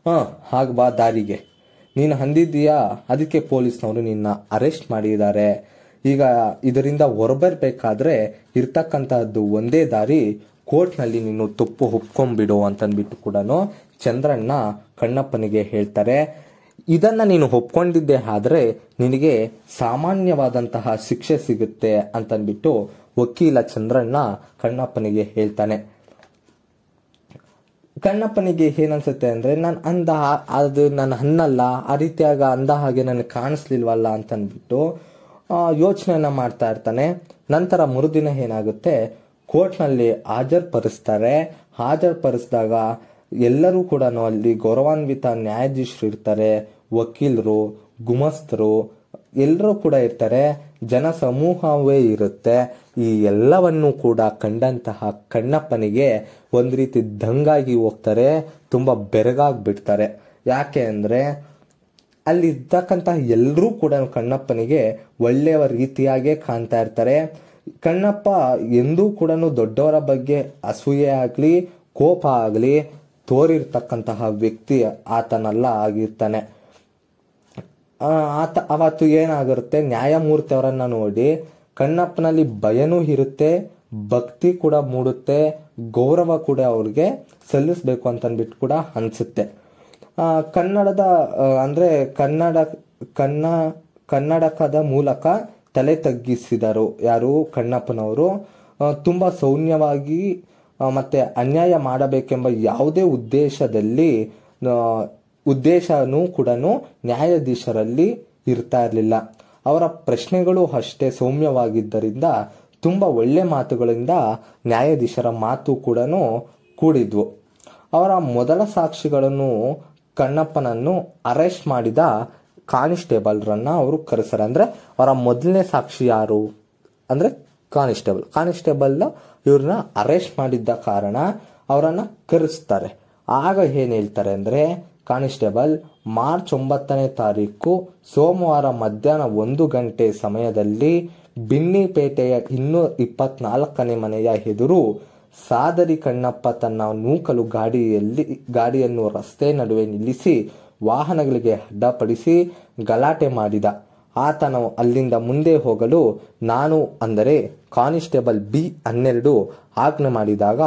ಹಾಂ ಹಾಗ ಬಾ ದಾರಿಗೆ ನೀನು ಹಂದಿದ್ದೀಯಾ ಅದಕ್ಕೆ ಪೊಲೀಸ್ನವರು ನಿನ್ನ ಅರೆಸ್ಟ್ ಮಾಡಿದ್ದಾರೆ ಈಗ ಇದರಿಂದ ಹೊರಬರ್ಬೇಕಾದ್ರೆ ಇರ್ತಕ್ಕಂತಹದ್ದು ಒಂದೇ ದಾರಿ ಕೋರ್ಟ್ನಲ್ಲಿ ನೀನು ತುಪ್ಪು ಒಪ್ಕೊಂಡ್ಬಿಡು ಅಂತಂದ್ಬಿಟ್ಟು ಕೂಡ ಚಂದ್ರಣ್ಣ ಕಣ್ಣಪ್ಪನಿಗೆ ಹೇಳ್ತಾರೆ ಇದನ್ನ ನೀನು ಒಪ್ಕೊಂಡಿದ್ದೆ ಆದರೆ ನಿನಗೆ ಸಾಮಾನ್ಯವಾದಂತಹ ಶಿಕ್ಷೆ ಸಿಗುತ್ತೆ ಅಂತನ್ಬಿಟ್ಟು ವಕೀಲ ಚಂದ್ರಣ್ಣ ಕಣ್ಣಪ್ಪನಿಗೆ ಹೇಳ್ತಾನೆ ಕಣ್ಣಪ್ಪನಿಗೆ ಏನನ್ಸುತ್ತೆ ಅಂದ್ರೆ ನಾನು ಅಂದ ಅದು ನಾನು ಅನ್ನಲ್ಲ ಆ ರೀತಿಯಾಗ ಅಂದ ಹಾಗೆ ನನಗೆ ಕಾಣಿಸ್ಲಿಲ್ವಲ್ಲ ಆ ಯೋಚನೆಯನ್ನ ಮಾಡ್ತಾ ಇರ್ತಾನೆ ನಂತರ ಮರುದಿನ ಏನಾಗುತ್ತೆ ಕೋರ್ಟ್ನಲ್ಲಿ ಹಾಜರ್ ಪರಿಸಿದಾಗ ಎಲ್ಲರೂ ಕೂಡ ಅಲ್ಲಿ ಗೌರವಾನ್ವಿತ ನ್ಯಾಯಾಧೀಶರು ಇರ್ತಾರೆ ವಕೀಲರು ಗುಮಸ್ತರು ಎಲ್ಲರೂ ಕೂಡ ಇರ್ತಾರೆ ಜನ ಸಮೂಹವೇ ಇರುತ್ತೆ ಈ ಎಲ್ಲವನ್ನು ಕೂಡ ಕಂಡಂತಹ ಕಣ್ಣಪ್ಪನಿಗೆ ಒಂದು ರೀತಿ ದಂಗಾಗಿ ಹೋಗ್ತಾರೆ ತುಂಬ ಬೆರಗಾಗಿ ಬಿಡ್ತಾರೆ ಯಾಕೆ ಅಂದರೆ ಅಲ್ಲಿರ್ತಕ್ಕಂತಹ ಎಲ್ಲರೂ ಕೂಡ ಕಣ್ಣಪ್ಪನಿಗೆ ಒಳ್ಳೆಯವ ರೀತಿಯಾಗೇ ಕಾಣ್ತಾ ಇರ್ತಾರೆ ಕಣ್ಣಪ್ಪ ಎಂದೂ ಕೂಡ ದೊಡ್ಡವರ ಬಗ್ಗೆ ಅಸೂಯೆ ಆಗಲಿ ಕೋಪ ಆಗಲಿ ತೋರಿರ್ತಕ್ಕಂತಹ ವ್ಯಕ್ತಿ ಆತನಲ್ಲ ಆಗಿರ್ತಾನೆ ಆತ ಅವತ್ತು ಏನಾಗಿರುತ್ತೆ ನ್ಯಾಯಮೂರ್ತಿ ಅವರನ್ನ ನೋಡಿ ಕಣ್ಣಪ್ಪನಲ್ಲಿ ಭಯನೂ ಇರುತ್ತೆ ಭಕ್ತಿ ಕೂಡ ಮೂಡುತ್ತೆ ಗೌರವ ಕೂಡ ಅವ್ರಿಗೆ ಸಲ್ಲಿಸ್ಬೇಕು ಅಂತನ್ಬಿಟ್ಟು ಕೂಡ ಅನಿಸುತ್ತೆ ಕನ್ನಡದ ಅಂದ್ರೆ ಕನ್ನಡ ಕನ್ನ ಕನ್ನಡಕದ ಮೂಲಕ ತಲೆ ತಗ್ಗಿಸಿದರು ಯಾರು ಕಣ್ಣಪ್ಪನವರು ತುಂಬಾ ಸೌನ್ಯವಾಗಿ ಮತ್ತು ಅನ್ಯಾಯ ಮಾಡಬೇಕೆಂಬ ಯಾವುದೇ ಉದ್ದೇಶದಲ್ಲಿ ಉದ್ದೇಶನೂ ಕೂಡ ನ್ಯಾಯಾಧೀಶರಲ್ಲಿ ಇರ್ತಾ ಇರಲಿಲ್ಲ ಅವರ ಪ್ರಶ್ನೆಗಳು ಅಷ್ಟೇ ಸೌಮ್ಯವಾಗಿದ್ದರಿಂದ ತುಂಬ ಒಳ್ಳೆ ಮಾತುಗಳಿಂದ ನ್ಯಾಯಾಧೀಶರ ಮಾತು ಕೂಡ ಕೂಡಿದ್ವು ಅವರ ಮೊದಲ ಸಾಕ್ಷಿಗಳನ್ನು ಕಣ್ಣಪ್ಪನನ್ನು ಅರೆಸ್ಟ್ ಮಾಡಿದ ರನ್ನ ಅವರು ಕರೆಸರ ಅಂದರೆ ಅವರ ಮೊದಲನೇ ಸಾಕ್ಷಿ ಯಾರು ಅಂದರೆ ಕಾನ್ಸ್ಟೇಬಲ್ ಕಾನ್ಸ್ಟೇಬಲ್ ಇವ್ರನ್ನ ಅರೆಸ್ಟ್ ಮಾಡಿದ್ದ ಕಾರಣ ಅವರನ್ನು ಕರೆಸ್ತಾರೆ ಆಗ ಏನು ಹೇಳ್ತಾರೆ ಅಂದ್ರೆ ಕಾನಿಸ್ಟೇಬಲ್ ಮಾರ್ಚ್ ಒಂಬತ್ತನೇ ತಾರೀಕು ಸೋಮವಾರ ಮಧ್ಯಾಹ್ನ ಒಂದು ಗಂಟೆ ಸಮಯದಲ್ಲಿ ಬಿನ್ನಿಪೇಟೆಯ ಇನ್ನೂರ ಇಪ್ಪತ್ನಾಲ್ಕನೇ ಮನೆಯ ಎದುರು ಸಾದರಿ ಕಣ್ಣಪ್ಪ ತನ್ನ ನೂಕಲು ಗಾಡಿಯಲ್ಲಿ ಗಾಡಿಯನ್ನು ರಸ್ತೆ ನಡುವೆ ನಿಲ್ಲಿಸಿ ವಾಹನಗಳಿಗೆ ಅಡ್ಡಪಡಿಸಿ ಗಲಾಟೆ ಮಾಡಿದ ಆತನು ಅಲ್ಲಿಂದ ಮುಂದೆ ಹೋಗಲು ನಾನು ಅಂದರೆ ಕಾನಿಸ್ಟೇಬಲ್ ಬಿ ಹನ್ನೆರಡು ಆಜ್ಞೆ ಮಾಡಿದಾಗ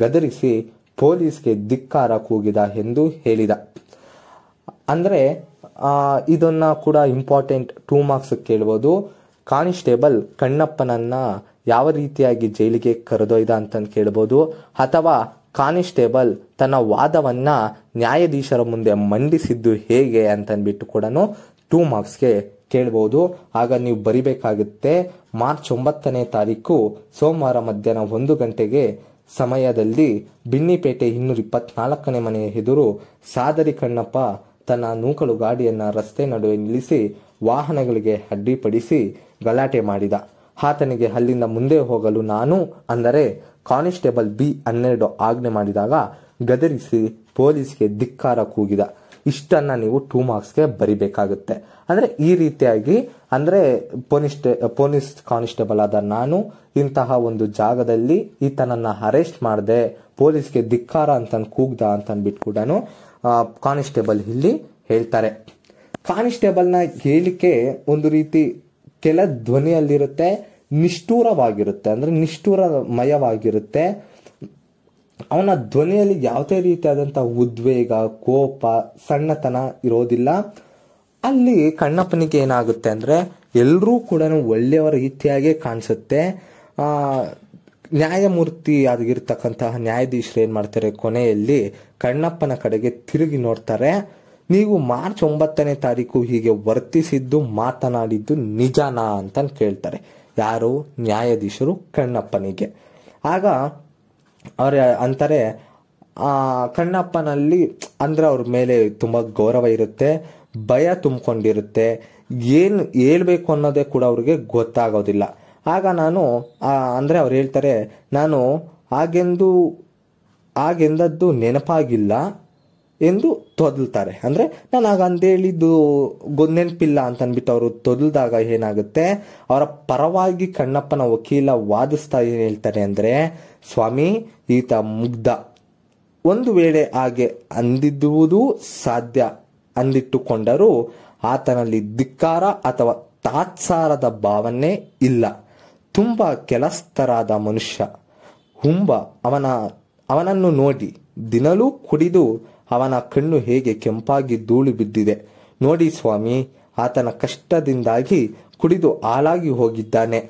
ಗದರಿಸಿ ಪೊಲೀಸ್ಗೆ ಧಿಕ್ಕಾರ ಕೂಗಿದ ಎಂದು ಹೇಳಿದ ಅಂದರೆ ಇದನ್ನ ಕೂಡ ಇಂಪಾರ್ಟೆಂಟ್ ಟೂ ಮಾರ್ಕ್ಸ್ ಕೇಳ್ಬೋದು ಕಾನಿಸ್ಟೇಬಲ್ ಕಣ್ಣಪ್ಪನನ್ನ ಯಾವ ರೀತಿಯಾಗಿ ಜೈಲಿಗೆ ಕರೆದೊಯ್ದ ಅಂತ ಕೇಳ್ಬೋದು ಅಥವಾ ಕಾನಿಸ್ಟೇಬಲ್ ತನ್ನ ವಾದವನ್ನ ನ್ಯಾಯಾಧೀಶರ ಮುಂದೆ ಮಂಡಿಸಿದ್ದು ಹೇಗೆ ಅಂತನ್ಬಿಟ್ಟು ಕೂಡ ಟೂ ಮಾರ್ಕ್ಸ್ಗೆ ಕೇಳಬಹುದು ಆಗ ನೀವು ಬರಿಬೇಕಾಗುತ್ತೆ ಮಾರ್ಚ್ ಒಂಬತ್ತನೇ ತಾರೀಕು ಸೋಮವಾರ ಮಧ್ಯಾಹ್ನ ಒಂದು ಗಂಟೆಗೆ ಸಮಯದಲ್ಲಿ ಬಿನ್ನಿಪೇಟೆ ಇನ್ನೂರ ಇಪ್ಪತ್ನಾಲ್ಕನೇ ಮನೆಯ ಎದುರು ಸಾದರಿ ಕಣ್ಣಪ್ಪ ತನ್ನ ನೂಕಲು ಗಾಡಿಯನ್ನ ರಸ್ತೆ ನಡುವೆ ನಿಲ್ಲಿಸಿ ವಾಹನಗಳಿಗೆ ಅಡ್ಡಿಪಡಿಸಿ ಗಲಾಟೆ ಮಾಡಿದ ಆತನಿಗೆ ಅಲ್ಲಿಂದ ಮುಂದೆ ಹೋಗಲು ನಾನು ಅಂದರೆ ಕಾನ್ಸ್ಟೇಬಲ್ ಬಿ ಹನ್ನೆರಡು ಆಜ್ಞೆ ಮಾಡಿದಾಗ ಗದರಿಸಿ ಪೊಲೀಸ್ಗೆ ಧಿಕ್ಕಾರ ಕೂಗಿದ ಇಷ್ಟನ್ನ ನೀವು ಟೂ ಮಾರ್ಕ್ಸ್ಗೆ ಬರಿಬೇಕಾಗುತ್ತೆ ಅಂದರೆ ಈ ರೀತಿಯಾಗಿ ಅಂದರೆ ಪೊಲೀಸ್ ಪೊಲೀಸ್ ಕಾನ್ಸ್ಟೇಬಲ್ ಆದ ನಾನು ಇಂತಹ ಒಂದು ಜಾಗದಲ್ಲಿ ಈತನನ್ನು ಅರೆಸ್ಟ್ ಮಾಡಿದೆ ಪೊಲೀಸ್ಗೆ ಧಿಕ್ಕಾರ ಅಂತ ಕೂಗ್ದ ಅಂತ ಅಂದ್ಬಿಟ್ಟು ಕೂಡ ಕಾನ್ಸ್ಟೇಬಲ್ ಇಲ್ಲಿ ಹೇಳ್ತಾರೆ ಕಾನ್ಸ್ಟೇಬಲ್ನ ಹೇಳಿಕೆ ಒಂದು ರೀತಿ ಕೆಲ ಧ್ವನಿಯಲ್ಲಿರುತ್ತೆ ನಿಷ್ಠೂರವಾಗಿರುತ್ತೆ ಅಂದರೆ ನಿಷ್ಠೂರಮಯವಾಗಿರುತ್ತೆ ಅವನ ಧ್ವನಿಯಲ್ಲಿ ಯಾವುದೇ ರೀತಿಯಾದಂಥ ಉದ್ವೇಗ ಕೋಪ ಸಣ್ಣತನ ಇರೋದಿಲ್ಲ ಅಲ್ಲಿ ಕಣ್ಣಪ್ಪನಿಗೆ ಏನಾಗುತ್ತೆ ಅಂದರೆ ಎಲ್ಲರೂ ಕೂಡ ಒಳ್ಳೆಯವರ ರೀತಿಯಾಗೇ ಕಾಣಿಸುತ್ತೆ ನ್ಯಾಯಮೂರ್ತಿ ಆಗಿರ್ತಕ್ಕಂತಹ ನ್ಯಾಯಾಧೀಶರು ಏನು ಮಾಡ್ತಾರೆ ಕೊನೆಯಲ್ಲಿ ಕಣ್ಣಪ್ಪನ ಕಡೆಗೆ ತಿರುಗಿ ನೋಡ್ತಾರೆ ನೀವು ಮಾರ್ಚ್ ಒಂಬತ್ತನೇ ತಾರೀಕು ಹೀಗೆ ವರ್ತಿಸಿದ್ದು ಮಾತನಾಡಿದ್ದು ನಿಜನಾ ಅಂತ ಕೇಳ್ತಾರೆ ಯಾರು ನ್ಯಾಯಾಧೀಶರು ಕಣ್ಣಪ್ಪನಿಗೆ ಆಗ ಅವ್ರು ಅಂತಾರೆ ಕಣ್ಣಪ್ಪನಲ್ಲಿ ಅಂದರೆ ಅವ್ರ ಮೇಲೆ ತುಂಬ ಗೌರವ ಇರುತ್ತೆ ಭಯ ತುಂಬಿಕೊಂಡಿರುತ್ತೆ ಏನು ಹೇಳ್ಬೇಕು ಅನ್ನೋದೇ ಕೂಡ ಅವ್ರಿಗೆ ಗೊತ್ತಾಗೋದಿಲ್ಲ ಆಗ ನಾನು ಅಂದರೆ ಅವ್ರು ಹೇಳ್ತಾರೆ ನಾನು ಹಾಗೆಂದು ಹಾಗೆಂದದ್ದು ನೆನಪಾಗಿಲ್ಲ ಎಂದು ತೊದಲ್ತಾರೆ ಅಂದ್ರೆ ನಾನು ಆಗ ಅಂತೇಳಿದ್ದು ಅಂತ ಅಂದ್ಬಿಟ್ಟು ಅವರು ತೊದಲ್ದಾಗ ಏನಾಗುತ್ತೆ ಅವರ ಪರವಾಗಿ ಕಣ್ಣಪ್ಪನ ವಕೀಲ ವಾದಿಸ್ತಾ ಏನ್ ಹೇಳ್ತಾರೆ ಅಂದ್ರೆ ಸ್ವಾಮಿ ಈತ ಮುಗ್ಧ ಒಂದು ವೇಳೆ ಹಾಗೆ ಅಂದಿದ್ದುವುದು ಸಾಧ್ಯ ಅಂದಿಟ್ಟುಕೊಂಡರೂ ಆತನಲ್ಲಿ ಧಿಕ್ಕಾರ ಅಥವಾ ತಾತ್ಸಾರದ ಭಾವನೆ ಇಲ್ಲ ತುಂಬಾ ಕೆಲಸ್ತರಾದ ಮನುಷ್ಯ ಹುಂಬ ಅವನ ಅವನನ್ನು ನೋಡಿ ದಿನಲೂ ಕುಡಿದು ಅವನ ಕಣ್ಣು ಹೇಗೆ ಕೆಂಪಾಗಿ ಧೂಳು ಬಿದ್ದಿದೆ ನೋಡಿ ಸ್ವಾಮಿ ಆತನ ಕಷ್ಟದಿಂದಾಗಿ ಕುಡಿದು ಹಾಳಾಗಿ ಹೋಗಿದ್ದಾನೆ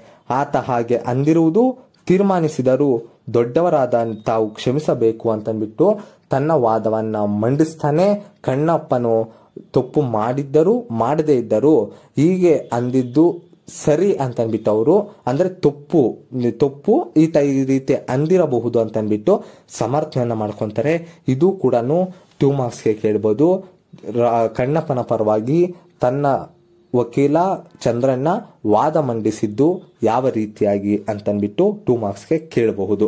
ಆತ ಹಾಗೆ ಅಂದಿರುವುದು ತೀರ್ಮಾನಿಸಿದರೂ ದೊಡ್ಡವರಾದ ತಾವು ಕ್ಷಮಿಸಬೇಕು ಅಂತಂದ್ಬಿಟ್ಟು ತನ್ನ ವಾದವನ್ನ ಮಂಡಿಸ್ತಾನೆ ಕಣ್ಣಪ್ಪನು ತಪ್ಪು ಮಾಡಿದ್ದರೂ ಮಾಡದೇ ಇದ್ದರೂ ಹೀಗೆ ಅಂದಿದ್ದು ಸರಿ ಅಂತನ್ಬಿಟ್ಟು ಅವರು ಅಂದ್ರೆ ತಪ್ಪು ತಪ್ಪು ಈತ ಈ ರೀತಿ ಅಂದಿರಬಹುದು ಅಂತನ್ಬಿಟ್ಟು ಸಮರ್ಥನೆಯನ್ನ ಮಾಡ್ಕೊಂತಾರೆ ಇದು ಕೂಡ ಟೂ ಮಾರ್ಕ್ಸ್ಗೆ ಕೇಳ್ಬೋದು ಕಣ್ಣಪ್ಪನ ಪರವಾಗಿ ತನ್ನ ವಕೀಲ ಚಂದ್ರಣ್ಣ ವಾದ ಮಂಡಿಸಿದ್ದು ಯಾವ ರೀತಿಯಾಗಿ ಅಂತನ್ಬಿಟ್ಟು ಟೂ ಮಾರ್ಕ್ಸ್ಗೆ ಕೇಳಬಹುದು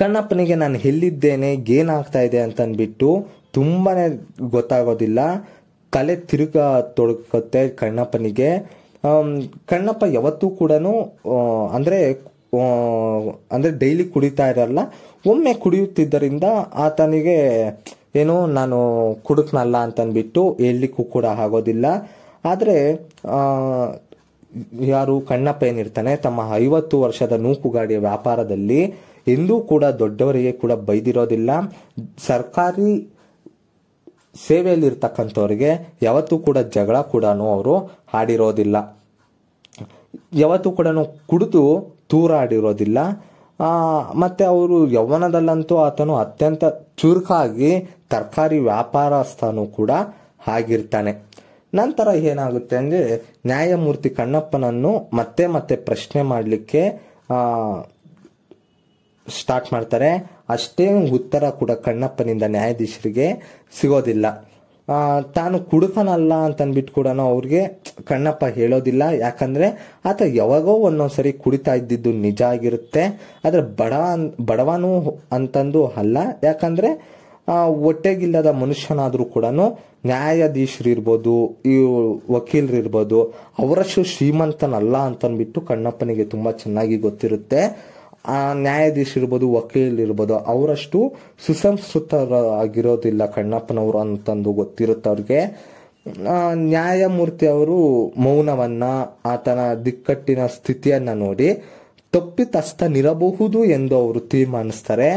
ಕಣ್ಣಪ್ಪನಿಗೆ ನಾನು ಎಲ್ಲಿದ್ದೇನೆ ಏನಾಗ್ತಾ ಇದೆ ಅಂತನ್ಬಿಟ್ಟು ತುಂಬಾ ಗೊತ್ತಾಗೋದಿಲ್ಲ ತಲೆ ತಿರುಗ ತೊಡಕತ್ತೆ ಕಣ್ಣಪ್ಪನಿಗೆ ಕಣ್ಣಪ್ಪ ಯಾವತ್ತೂ ಕೂಡ ಅಂದರೆ ಅಂದ್ರೆ ಡೈಲಿ ಕುಡಿತಾ ಇರಲ್ಲ ಒಮ್ಮೆ ಕುಡಿಯುತ್ತಿದ್ದರಿಂದ ಆತನಿಗೆ ಏನು ನಾನು ಕುಡುಕ್ನಲ್ಲ ಅಂತಂದ್ಬಿಟ್ಟು ಹೇಳಲಿಕ್ಕೂ ಕೂಡ ಆಗೋದಿಲ್ಲ ಆದರೆ ಯಾರು ಕಣ್ಣಪ್ಪ ಏನಿರ್ತಾನೆ ತಮ್ಮ ಐವತ್ತು ವರ್ಷದ ನೂಕುಗಾಡಿಯ ವ್ಯಾಪಾರದಲ್ಲಿ ಎಂದೂ ಕೂಡ ದೊಡ್ಡವರಿಗೆ ಕೂಡ ಬೈದಿರೋದಿಲ್ಲ ಸರ್ಕಾರಿ ಸೇವೆಯಲ್ಲಿರ್ತಕ್ಕಂಥವ್ರಿಗೆ ಯಾವತ್ತೂ ಕೂಡ ಜಗಳ ಕೂಡ ಅವರು ಆಡಿರೋದಿಲ್ಲ ಯಾವತ್ತೂ ಕೂಡ ಕುಡಿದು ತೂರಾಡಿರೋದಿಲ್ಲ ಮತ್ತು ಅವರು ಯೌವನದಲ್ಲಂತೂ ಆತನು ಅತ್ಯಂತ ಚುರುಕಾಗಿ ತರಕಾರಿ ವ್ಯಾಪಾರಸ್ಥನೂ ಕೂಡ ಆಗಿರ್ತಾನೆ ನಂತರ ಏನಾಗುತ್ತೆ ಅಂದರೆ ನ್ಯಾಯಮೂರ್ತಿ ಕಣ್ಣಪ್ಪನನ್ನು ಮತ್ತೆ ಮತ್ತೆ ಪ್ರಶ್ನೆ ಮಾಡಲಿಕ್ಕೆ ಸ್ಟಾರ್ಟ್ ಮಾಡ್ತಾರೆ ಅಷ್ಟೇ ಉತ್ತರ ಕೂಡ ಕಣ್ಣಪ್ಪನಿಂದ ನ್ಯಾಯಾಧೀಶರಿಗೆ ಸಿಗೋದಿಲ್ಲ ತಾನು ಕುಡುಕನಲ್ಲ ಅಂತನ್ಬಿಟ್ಟು ಕೂಡ ಅವ್ರಿಗೆ ಕಣ್ಣಪ್ಪ ಹೇಳೋದಿಲ್ಲ ಯಾಕಂದ್ರೆ ಆತ ಯಾವಾಗೋ ಒಂದೊಂದ್ಸರಿ ಕುಡಿತಾ ಇದ್ದಿದ್ದು ನಿಜ ಆಗಿರುತ್ತೆ ಆದ್ರೆ ಬಡ ಬಡವನು ಅಂತಂದು ಅಲ್ಲ ಯಾಕಂದ್ರೆ ಹೊಟ್ಟೆಗಿಲ್ಲದ ಮನುಷ್ಯನಾದರೂ ಕೂಡ ನ್ಯಾಯಾಧೀಶರು ಇರ್ಬೋದು ಈ ವಕೀಲರು ಇರ್ಬೋದು ಅವರಷ್ಟು ಶ್ರೀಮಂತನಲ್ಲ ಅಂತನ್ಬಿಟ್ಟು ಕಣ್ಣಪ್ಪನಿಗೆ ತುಂಬಾ ಚೆನ್ನಾಗಿ ಗೊತ್ತಿರುತ್ತೆ ಆ ನ್ಯಾಯಾಧೀಶ ಇರ್ಬೋದು ವಕೀಲಿರ್ಬೋದು ಅವರಷ್ಟು ಆಗಿರೋದಿಲ್ಲ ಕಣ್ಣಪ್ಪನವರು ಅಂತಂದು ಗೊತ್ತಿರುತ್ತವ್ರಿಗೆ ನ್ಯಾಯಮೂರ್ತಿ ಅವರು ಮೌನವನ್ನ ಆತನ ದಿಕ್ಕಟ್ಟಿನ ಸ್ಥಿತಿಯನ್ನ ನೋಡಿ ತಪ್ಪಿತಸ್ಥನಿರಬಹುದು ಎಂದು ಅವರು ತೀರ್ಮಾನಿಸ್ತಾರೆ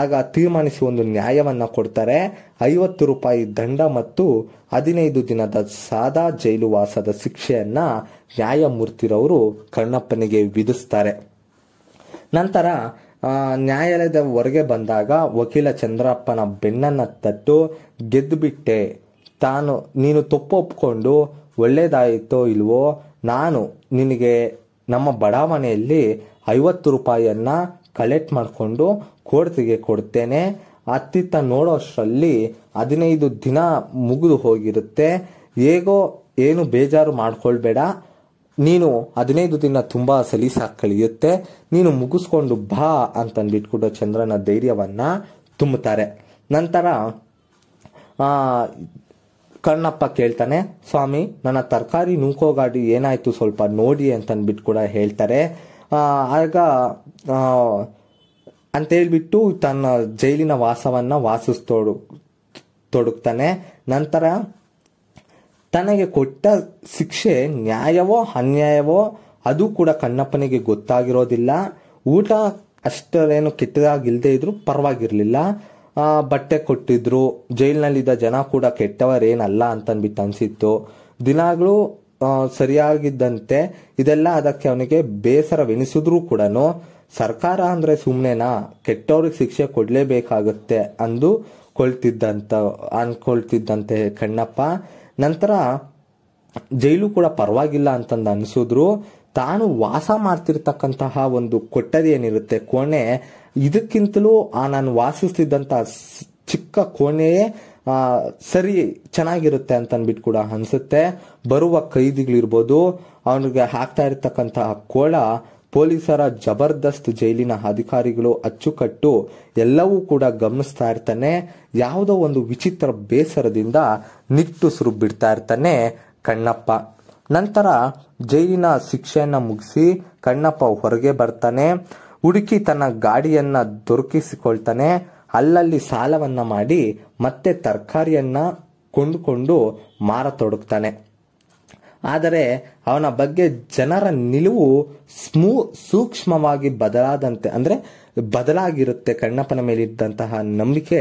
ಆಗ ತೀರ್ಮಾನಿಸಿ ಒಂದು ನ್ಯಾಯವನ್ನ ಕೊಡ್ತಾರೆ ಐವತ್ತು ರೂಪಾಯಿ ದಂಡ ಮತ್ತು ಹದಿನೈದು ದಿನದ ಸಾದಾ ಜೈಲುವಾಸದ ಶಿಕ್ಷೆಯನ್ನ ನ್ಯಾಯಮೂರ್ತಿರವರು ಕಣ್ಣಪ್ಪನಿಗೆ ವಿಧಿಸ್ತಾರೆ ನಂತರ ನ್ಯಾಯಾಲಯದ ಹೊರಗೆ ಬಂದಾಗ ವಕೀಲ ಚಂದ್ರಪ್ಪನ ಬೆನ್ನನ್ನು ತಟ್ಟು ಗೆದ್ದುಬಿಟ್ಟೆ ತಾನು ನೀನು ತಪ್ಪು ಒಪ್ಕೊಂಡು ಒಳ್ಳೇದಾಯಿತೋ ಇಲ್ವೋ ನಾನು ನಿನಗೆ ನಮ್ಮ ಬಡಾವಣೆಯಲ್ಲಿ ಐವತ್ತು ರೂಪಾಯಿಯನ್ನು ಕಲೆಕ್ಟ್ ಮಾಡಿಕೊಂಡು ಕೋರ್ಟಿಗೆ ಕೊಡ್ತೇನೆ ಅತ್ತಿತ್ತ ನೋಡೋಷ್ಟರಲ್ಲಿ ಹದಿನೈದು ದಿನ ಮುಗಿದು ಹೋಗಿರುತ್ತೆ ಹೇಗೋ ಏನು ಬೇಜಾರು ಮಾಡಿಕೊಳ್ಬೇಡ ನೀನು ಹದಿನೈದು ದಿನ ತುಂಬಾ ಸಲೀಸಾಗಿ ಕಳೆಯುತ್ತೆ ನೀನು ಮುಗಿಸ್ಕೊಂಡು ಬಾ ಅಂತಂದ್ಬಿಟ್ಬಿಟ್ಟು ಚಂದ್ರನ ಧೈರ್ಯವನ್ನ ತುಂಬುತ್ತಾರೆ ನಂತರ ಕಣ್ಣಪ್ಪ ಕೇಳ್ತಾನೆ ಸ್ವಾಮಿ ನನ್ನ ತರಕಾರಿ ನೂಕೋಗಾಡಿ ಏನಾಯ್ತು ಸ್ವಲ್ಪ ನೋಡಿ ಬಿಟ್ಟು ಕೂಡ ಹೇಳ್ತಾರೆ ಆಗ ಅಂತ ಹೇಳ್ಬಿಟ್ಟು ತನ್ನ ಜೈಲಿನ ವಾಸವನ್ನ ವಾಸಿಸ್ತೊಡು ತೊಡಗ್ತಾನೆ ನಂತರ ತನಗೆ ಕೊಟ್ಟ ಶಿಕ್ಷೆ ನ್ಯಾಯವೋ ಅನ್ಯಾಯವೋ ಅದು ಕೂಡ ಕಣ್ಣಪ್ಪನಿಗೆ ಗೊತ್ತಾಗಿರೋದಿಲ್ಲ ಊಟ ಅಷ್ಟರೇನು ಕೆಟ್ಟದಾಗಿಲ್ಲದೆ ಇದ್ರು ಪರವಾಗಿರಲಿಲ್ಲ ಬಟ್ಟೆ ಕೊಟ್ಟಿದ್ರು ಜೈಲಿನಲ್ಲಿದ್ದ ಜನ ಕೂಡ ಕೆಟ್ಟವರೇನಲ್ಲ ಅಂತನ್ಬಿಟ್ಟು ಅನಿಸಿತ್ತು ದಿನಗಳು ಸರಿಯಾಗಿದ್ದಂತೆ ಇದೆಲ್ಲ ಅದಕ್ಕೆ ಅವನಿಗೆ ಬೇಸರವೆನಿಸಿದ್ರು ಕೂಡ ಸರ್ಕಾರ ಅಂದ್ರೆ ಸುಮ್ಮನೆನಾ ಕೆಟ್ಟವ್ರಿಗೆ ಶಿಕ್ಷೆ ಕೊಡಲೇಬೇಕಾಗುತ್ತೆ ಅಂದು ಕೊಳ್ತಿದ್ದಂತ ಅನ್ಕೊಳ್ತಿದ್ದಂತೆ ಕಣ್ಣಪ್ಪ ನಂತರ ಜೈಲು ಕೂಡ ಪರವಾಗಿಲ್ಲ ಅಂತಂದು ಅನಿಸಿದ್ರು ತಾನು ವಾಸ ಮಾಡ್ತಿರ್ತಕ್ಕಂತಹ ಒಂದು ಕೊಠಡಿ ಏನಿರುತ್ತೆ ಕೋಣೆ ಇದಕ್ಕಿಂತಲೂ ಆ ನಾನು ವಾಸಿಸ್ತಿದ್ದಂಥ ಚಿಕ್ಕ ಕೋಣೆಯೇ ಸರಿ ಚೆನ್ನಾಗಿರುತ್ತೆ ಅಂತ ಅಂದ್ಬಿಟ್ಟು ಕೂಡ ಅನಿಸುತ್ತೆ ಬರುವ ಖೈದಿಗಳಿರ್ಬೋದು ಅವನಿಗೆ ಹಾಕ್ತಾ ಇರ್ತಕ್ಕಂತಹ ಕೋಳ ಪೊಲೀಸರ ಜಬರ್ದಸ್ತ್ ಜೈಲಿನ ಅಧಿಕಾರಿಗಳು ಅಚ್ಚುಕಟ್ಟು ಎಲ್ಲವೂ ಕೂಡ ಗಮನಿಸ್ತಾ ಇರ್ತಾನೆ ಯಾವುದೋ ಒಂದು ವಿಚಿತ್ರ ಬೇಸರದಿಂದ ನಿಟ್ಟುಸಿರು ಬಿಡ್ತಾ ಇರ್ತಾನೆ ಕಣ್ಣಪ್ಪ ನಂತರ ಜೈಲಿನ ಶಿಕ್ಷೆಯನ್ನು ಮುಗಿಸಿ ಕಣ್ಣಪ್ಪ ಹೊರಗೆ ಬರ್ತಾನೆ ಹುಡುಕಿ ತನ್ನ ಗಾಡಿಯನ್ನ ದೊರಕಿಸಿಕೊಳ್ತಾನೆ ಅಲ್ಲಲ್ಲಿ ಸಾಲವನ್ನ ಮಾಡಿ ಮತ್ತೆ ತರಕಾರಿಯನ್ನ ಕೊಂಡುಕೊಂಡು ಮಾರತೊಡಗ್ತಾನೆ ಆದರೆ ಅವನ ಬಗ್ಗೆ ಜನರ ನಿಲುವು ಸ್ಮೂ ಸೂಕ್ಷ್ಮವಾಗಿ ಬದಲಾದಂತೆ ಅಂದ್ರೆ ಬದಲಾಗಿರುತ್ತೆ ಕಣ್ಣಪ್ಪನ ಮೇಲಿದ್ದಂತಹ ನಂಬಿಕೆ